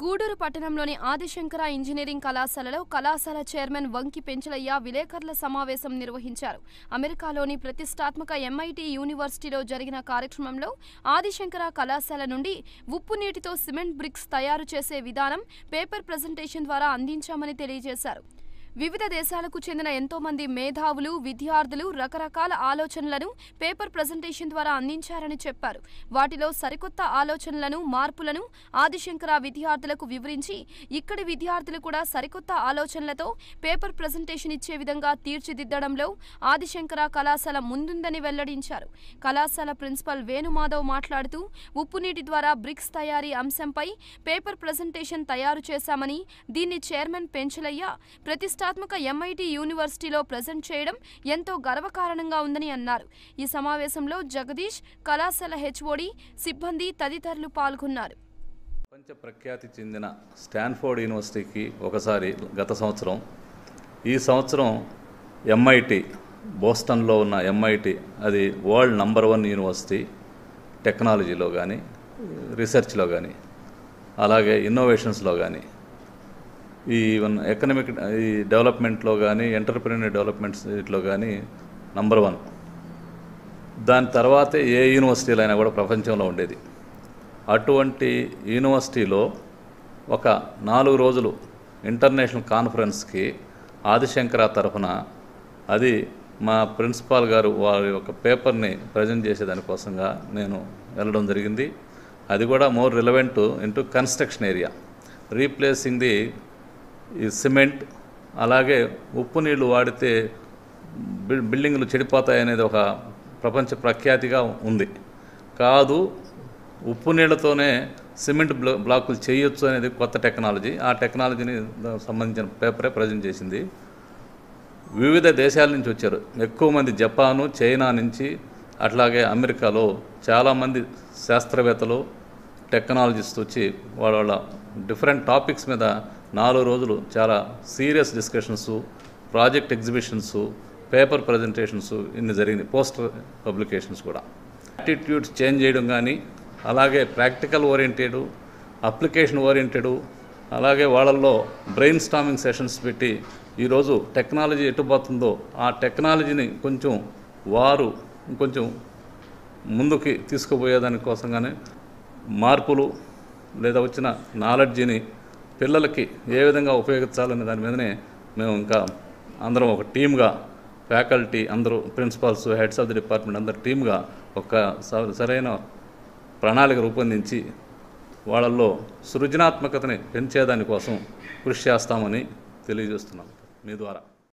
గూడూరు పట్టణంలోని ఆదిశంకర ఇంజనీరింగ్ కళాశాలలో కళాశాల చైర్మన్ వంకి పెంచలయ్య విలేకరుల సమావేశం నిర్వహించారు అమెరికాలోని ప్రతిష్టాత్మక ఎంఐటి యూనివర్సిటీలో జరిగిన కార్యక్రమంలో ఆదిశంకర కళాశాల నుండి ఉప్పు నీటితో సిమెంట్ బ్రిక్స్ తయారు చేసే విధానం పేపర్ ప్రజెంటేషన్ ద్వారా అందించామని తెలియజేశారు వివిధ దేశాలకు చెందిన ఎంతో మంది మేధావులు విద్యార్థులు రకరకాల ఆలోచనలను పేపర్ ప్రజెంటేషన్ ద్వారా అందించారని చెప్పారు వాటిలో సరికొత్త ఆలోచనలను మార్పులను ఆదిశంకర విద్యార్థులకు వివరించి ఇక్కడి విద్యార్థులు కూడా సరికొత్త ఆలోచనలతో పేపర్ ప్రజెంటేషన్ ఇచ్చే విధంగా తీర్చిదిద్దడంలో ఆదిశంకర కళాశాల ముందుందని వెల్లడించారు కళాశాల ప్రిన్సిపల్ వేణుమాధవ్ మాట్లాడుతూ ఉప్పునీటి ద్వారా బ్రిక్స్ తయారీ అంశంపై పేపర్ ప్రజెంటేషన్ తయారు చేశామని దీన్ని చైర్మన్ పెంచలయ్య ప్రతిష్ట ప్రతిష్టాత్మక ఎంఐటి యూనివర్సిటీలో ప్రజెంట్ చేయడం ఎంతో గర్వకారణంగా ఉందని అన్నారు ఈ సమావేశంలో జగదీష్ కళాశాల హెచ్ఓడి సిబ్బంది తదితరులు పాల్గొన్నారు ప్రపంచ ప్రఖ్యాతి చెందిన స్టాన్ఫోర్డ్ యూనివర్సిటీకి ఒకసారి గత సంవత్సరం ఈ సంవత్సరం ఎంఐటి బోస్టన్లో ఉన్న ఎంఐటి అది వరల్డ్ నంబర్ వన్ యూనివర్సిటీ టెక్నాలజీలో కానీ రీసెర్చ్లో కానీ అలాగే ఇన్నోవేషన్స్లో కానీ ఈ ఎకనమిక్ ఈ డెవలప్మెంట్లో కానీ ఎంటర్ప్రీనర్ డెవలప్మెంట్స్ ఇట్లో కానీ నంబర్ వన్ దాని తర్వాతే ఏ యూనివర్సిటీలైనా కూడా ప్రపంచంలో ఉండేది అటువంటి యూనివర్సిటీలో ఒక నాలుగు రోజులు ఇంటర్నేషనల్ కాన్ఫరెన్స్కి ఆదిశంకర తరఫున అది మా ప్రిన్సిపాల్ గారు వారి యొక్క పేపర్ని ప్రజెంట్ చేసేదానికోసంగా నేను వెళ్ళడం జరిగింది అది కూడా more relevant into construction area replacing the ఈ సిమెంట్ అలాగే ఉప్పు నీళ్లు వాడితే బిల్డింగ్లు చెడిపోతాయనేది ఒక ప్రపంచ ప్రఖ్యాతిగా ఉంది కాదు ఉప్పు నీళ్లతోనే సిమెంట్ బ్లాకులు చేయొచ్చు అనేది కొత్త టెక్నాలజీ ఆ టెక్నాలజీని సంబంధించిన పేపరే ప్రజెంట్ చేసింది వివిధ దేశాల నుంచి వచ్చారు ఎక్కువ మంది జపాను చైనా నుంచి అట్లాగే అమెరికాలో చాలామంది శాస్త్రవేత్తలు టెక్నాలజీస్ వచ్చి వాళ్ళ డిఫరెంట్ టాపిక్స్ మీద నాలుగు రోజులు చాలా serious discussions project exhibitions paper presentations ఇన్ని జరిగింది పోస్టర్ పబ్లికేషన్స్ కూడా యాటిట్యూడ్స్ చేంజ్ చేయడం కానీ అలాగే ప్రాక్టికల్ ఓరియంటెడు అప్లికేషన్ ఓరియంటెడు అలాగే వాళ్ళల్లో బ్రెయిన్ స్టామింగ్ సెషన్స్ పెట్టి ఈరోజు టెక్నాలజీ ఎటు పోతుందో ఆ టెక్నాలజీని కొంచెం వారు కొంచెం ముందుకి తీసుకుపోయేదానికోసంగానే మార్పులు లేదా వచ్చిన నాలెడ్జిని పిల్లలకి ఏ విధంగా ఉపయోగించాలనే దాని మీదనే మేము ఇంకా అందరం ఒక టీమ్గా ఫ్యాకల్టీ అందరూ principals heads of the department అందరు టీమ్గా ఒక సరైన ప్రణాళిక రూపొందించి వాళ్ళల్లో సృజనాత్మకతని పెంచేదానికోసం కృషి చేస్తామని తెలియజేస్తున్నాం మీ ద్వారా